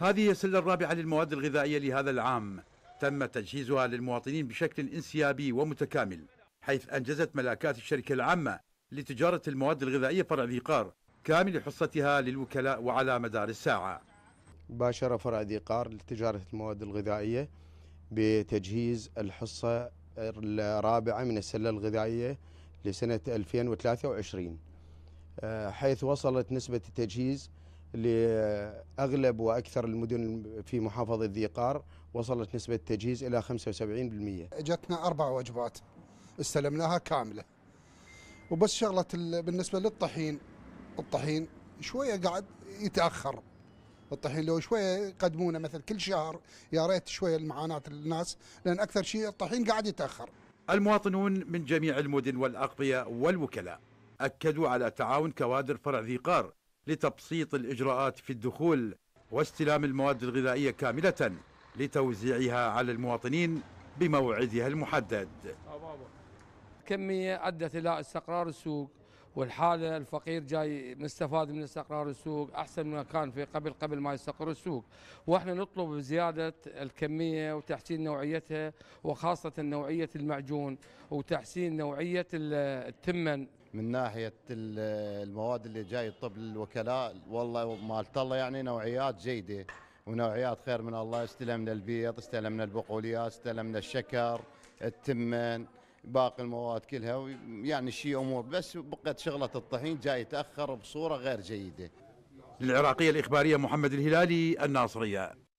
هذه هي السلة الرابعة للمواد الغذائية لهذا العام تم تجهيزها للمواطنين بشكل انسيابي ومتكامل حيث أنجزت ملاكات الشركة العامة لتجارة المواد الغذائية فرع ذي قار كامل حصتها للوكلاء وعلى مدار الساعة باشر فرع ذي قار لتجارة المواد الغذائية بتجهيز الحصة الرابعة من السلة الغذائية لسنة 2023 آه، حيث وصلت نسبة التجهيز لأغلب وأكثر المدن في محافظة ذي قار وصلت نسبة التجهيز إلى 75% جاتنا أربع وجبات استلمناها كاملة وبس شغلة بالنسبة للطحين الطحين شوية قاعد يتأخر الطحين لو شوية يقدمونه مثل كل شهر يا ريت شوية المعاناة الناس لأن أكثر شيء الطحين قاعد يتأخر المواطنون من جميع المدن والأقضية والوكلاء أكدوا على تعاون كوادر فرع ذي قار لتبسيط الإجراءات في الدخول واستلام المواد الغذائية كاملة لتوزيعها على المواطنين بموعدها المحدد كمية أدت إلى استقرار السوق والحالة الفقير جاي مستفاد من استقرار السوق أحسن ما كان في قبل قبل ما يستقر السوق وإحنا نطلب زيادة الكمية وتحسين نوعيتها وخاصة نوعية المعجون وتحسين نوعية التمن من ناحيه المواد اللي جاي طب للوكلاء والله مالت الله يعني نوعيات جيده ونوعيات خير من الله استلمنا البيض استلمنا البقوليات استلمنا الشكر التمن باقي المواد كلها يعني شيء امور بس بقت شغله الطحين جاي تاخر بصوره غير جيده العراقيه الاخباريه محمد الهلالي الناصريه